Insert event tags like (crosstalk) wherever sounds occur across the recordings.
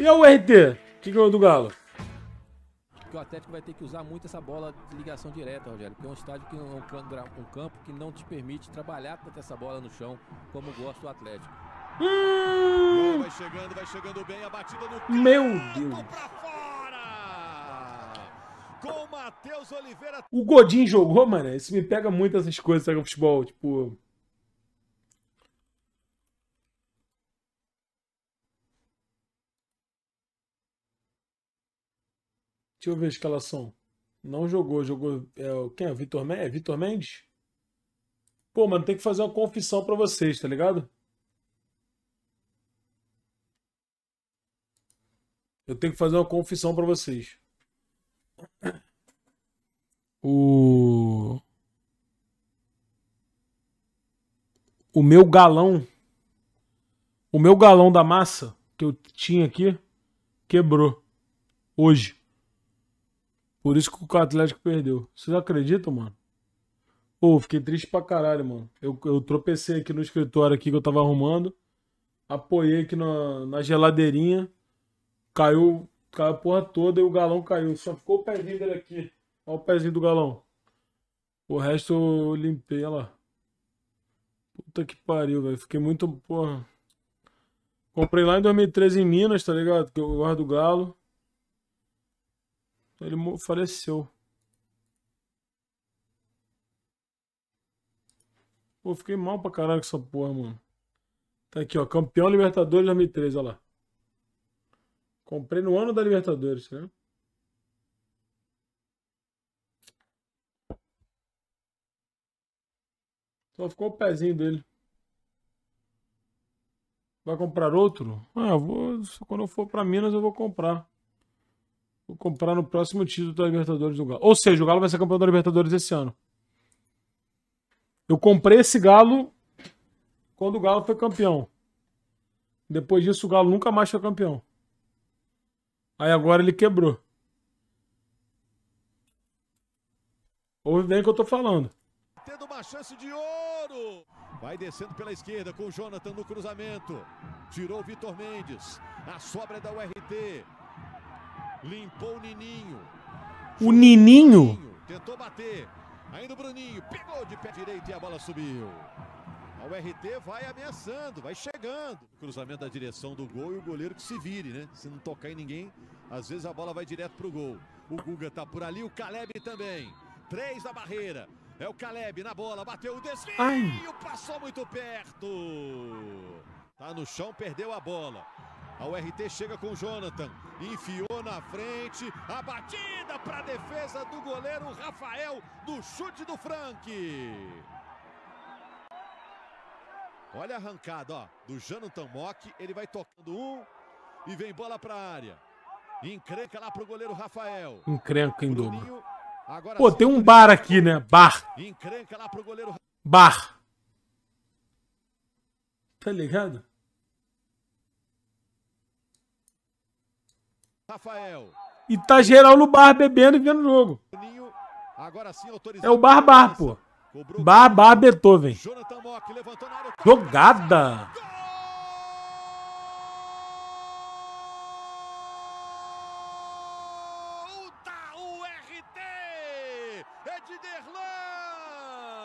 E é o RT, que ganhou do Galo. Que o Atlético vai ter que usar muito essa bola de ligação direta, Rogério, porque é um estádio que não, é um, campo que não te permite trabalhar com essa bola no chão como gosta o Atlético. Hum. Vai chegando, vai chegando bem, a batida no Meu Deus. O Godinho jogou, mano. Isso me pega muito essas coisas, sabe? O futebol, tipo. Deixa eu ver a escalação. Não jogou, jogou. É, quem é? Vitor Mendes? É Vitor Mendes? Pô, mano, tem que fazer uma confissão para vocês, tá ligado? Eu tenho que fazer uma confissão para vocês. O. O meu galão. O meu galão da massa que eu tinha aqui quebrou. Hoje. Por isso que o Atlético perdeu. Vocês acreditam, mano? Pô, fiquei triste pra caralho, mano. Eu, eu tropecei aqui no escritório aqui que eu tava arrumando. Apoiei aqui na, na geladeirinha. Caiu, caiu a porra toda e o galão caiu. Só ficou o pezinho dele aqui. Olha o pezinho do galão. O resto eu limpei, olha lá. Puta que pariu, velho. Fiquei muito, porra. Comprei lá em 2013 em Minas, tá ligado? Que eu guardo o galo. Ele faleceu. Pô, fiquei mal pra caralho com essa porra, mano. Tá aqui, ó. Campeão Libertadores 2003, olha lá. Comprei no ano da Libertadores, né? Só ficou o pezinho dele. Vai comprar outro? Ah, eu vou. Quando eu for pra Minas, eu vou comprar. Vou comprar no próximo título da Libertadores do Galo. Ou seja, o Galo vai ser campeão da Libertadores esse ano. Eu comprei esse Galo quando o Galo foi campeão. Depois disso, o Galo nunca mais foi campeão. Aí agora ele quebrou. Ouve bem o que eu tô falando. Tendo uma chance de ouro. Vai descendo pela esquerda com o Jonathan no cruzamento. Tirou o Vitor Mendes. A sobra é da URT. Limpou o Nininho. O Nininho? Tentou bater. Ainda o Bruninho pegou de pé direito e a bola subiu. O RT vai ameaçando, vai chegando. Cruzamento da direção do gol e o goleiro que se vire, né? Se não tocar em ninguém, às vezes a bola vai direto pro gol. O Guga tá por ali, o Caleb também. Três da barreira. É o Caleb na bola, bateu o desvio, Ai. passou muito perto. Tá no chão, perdeu a bola. A URT chega com o Jonathan, enfiou na frente, a batida para a defesa do goleiro Rafael no chute do Frank. Olha a arrancada, ó, do Jonathan Mock, ele vai tocando um e vem bola para a área. Encrenca lá o goleiro Rafael. Encrenca em dobro. Pô, tem um bar aqui, né? Bar. Encrenca lá o goleiro Bar. Tá ligado? Rafael. E tá geral no bar bebendo e vendo o jogo. é o bar bar, pô. Bar bar Beethoven. Jogada.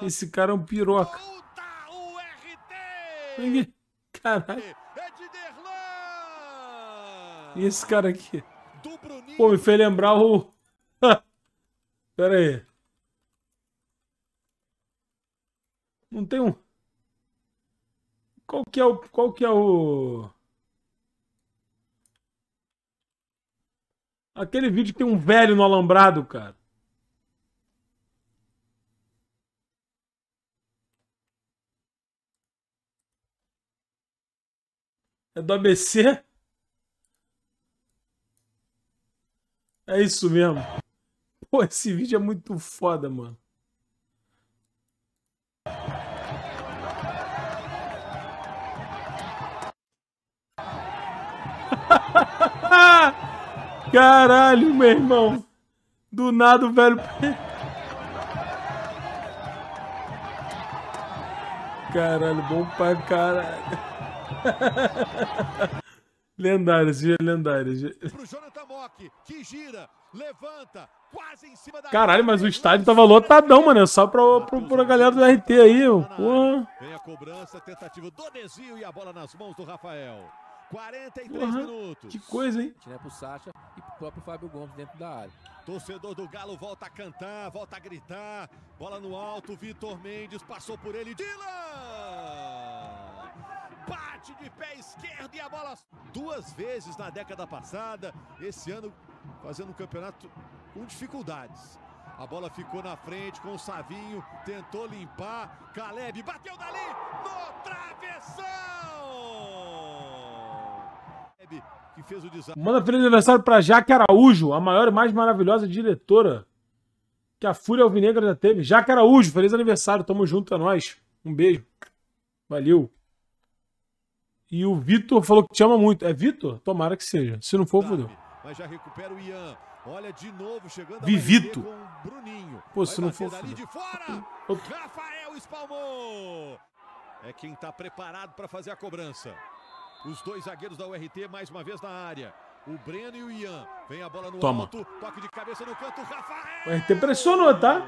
Esse cara é um piroca. Caralho. E esse cara aqui? Pô, me fez lembrar o... (laughs) Pera aí. Não tem um... Qual que é o... Qual que é o... Aquele vídeo que tem um velho no alambrado, cara. É do ABC? É isso mesmo. Pô, esse vídeo é muito foda, mano. (laughs) Caralho, meu irmão. Do nada o velho... (laughs) Caralho, bom pra caralho. lendário, esse é lendário. Pro Jonathan Caralho, mas o estádio tava lotadão, mano. É só pra, pra, pra galera do RT aí, ó. Vem a cobrança, tentativa do desvio e a bola nas mãos do Rafael. 43 uhum. minutos. Que coisa, hein? Né, pro Sacha e pro próprio Fábio Gomes dentro da área. Torcedor do Galo volta a cantar, volta a gritar. Bola no alto, Vitor Mendes passou por ele. Dylan! de pé esquerdo e a bola duas vezes na década passada. Esse ano fazendo um campeonato com dificuldades. A bola ficou na frente com o Savinho, tentou limpar. Caleb bateu dali no travessão! Que fez o desastre. Manda feliz aniversário para Jaque Araújo, a maior e mais maravilhosa diretora que a Fúria Alvinegra já teve. Jaque Araújo, feliz aniversário, tamo junto, é nóis. Um beijo. Valeu. E o Vitor falou que te ama muito. É Vitor? Tomara que seja. Se não for, fodeu. Mas já recupera o Ian. Olha de novo chegando Vivito. Com o Bruninho. Pô, se não for. Dali de fora. Rafael espalmou. É quem tá preparado para fazer a cobrança. Os dois zagueiros da URT mais uma vez na área. O Breno e o Ian. Vem a bola no Toma. alto. Toque de cabeça no canto. Rafael. O RT pressionou, tá?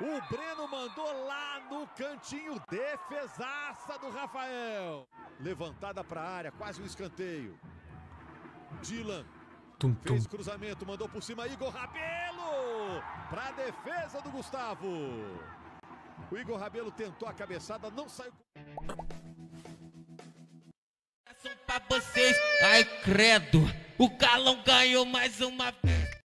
O Breno mandou lá no cantinho. Defesaça do Rafael. Levantada para a área, quase um escanteio. Dylan. Tum, tum. Fez cruzamento, mandou por cima Igor Rabelo. Para defesa do Gustavo. O Igor Rabelo tentou a cabeçada, não saiu. É pra vocês, ai credo, o Galão ganhou mais uma vez.